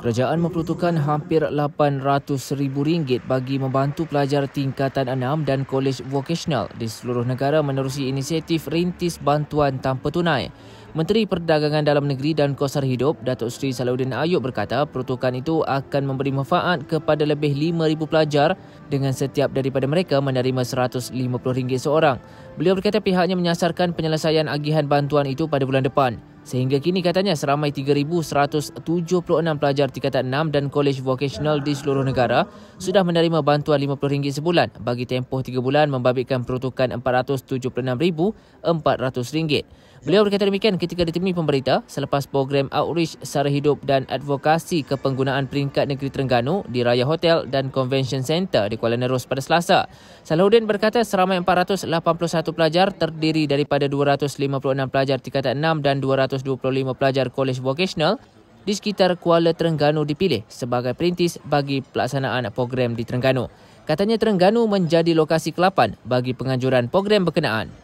Kerajaan memperuntukkan hampir rm ringgit bagi membantu pelajar tingkatan 6 dan kolej vokasional di seluruh negara menerusi inisiatif Rintis Bantuan Tanpa Tunai. Menteri Perdagangan Dalam Negeri dan Kosar Hidup, Datuk Seri Salahuddin Ayub berkata peruntukan itu akan memberi manfaat kepada lebih 5,000 pelajar dengan setiap daripada mereka menerima RM150 seorang. Beliau berkata pihaknya menyasarkan penyelesaian agihan bantuan itu pada bulan depan. Sehingga kini katanya seramai 3,176 pelajar tingkatan 6 dan kolej vokasional di seluruh negara sudah menerima bantuan RM50 sebulan bagi tempoh 3 bulan membabitkan peruntukan RM476,400. Beliau berkata demikian ketika ditemui pemberita selepas program outreach sara hidup dan advokasi kepenggunaan peringkat negeri Terengganu di Raya Hotel dan Convention Center di Kuala Nerus pada Selasa. Salahuddin berkata seramai 481 pelajar terdiri daripada 256 pelajar tingkat 6 dan 225 pelajar kolej vocational di sekitar Kuala Terengganu dipilih sebagai perintis bagi pelaksanaan program di Terengganu. Katanya Terengganu menjadi lokasi kelapan bagi penganjuran program berkenaan.